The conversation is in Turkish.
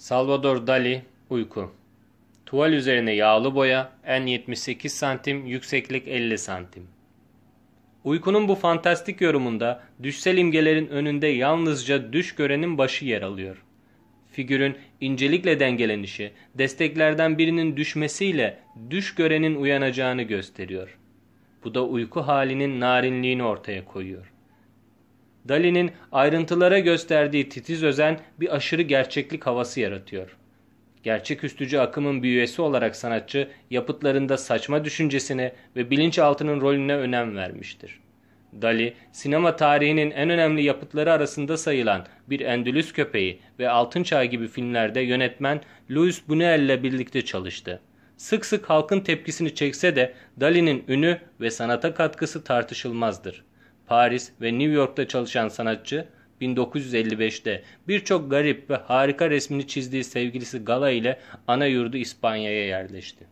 Salvador Dali, Uyku Tuval üzerine yağlı boya, en 78 santim, yükseklik 50 santim. Uykunun bu fantastik yorumunda düşsel imgelerin önünde yalnızca düş görenin başı yer alıyor. Figürün incelikle dengelenişi, desteklerden birinin düşmesiyle düş görenin uyanacağını gösteriyor. Bu da uyku halinin narinliğini ortaya koyuyor. Dali'nin ayrıntılara gösterdiği titiz özen bir aşırı gerçeklik havası yaratıyor. Gerçeküstücü akımın bir üyesi olarak sanatçı yapıtlarında saçma düşüncesine ve bilinçaltının rolüne önem vermiştir. Dali, sinema tarihinin en önemli yapıtları arasında sayılan Bir Endülüs Köpeği ve Altın Çağ gibi filmlerde yönetmen Louis Buñuel ile birlikte çalıştı. Sık sık halkın tepkisini çekse de Dali'nin ünü ve sanata katkısı tartışılmazdır. Paris ve New York'ta çalışan sanatçı 1955'te birçok garip ve harika resmini çizdiği sevgilisi Gala ile ana yurdu İspanya'ya yerleşti.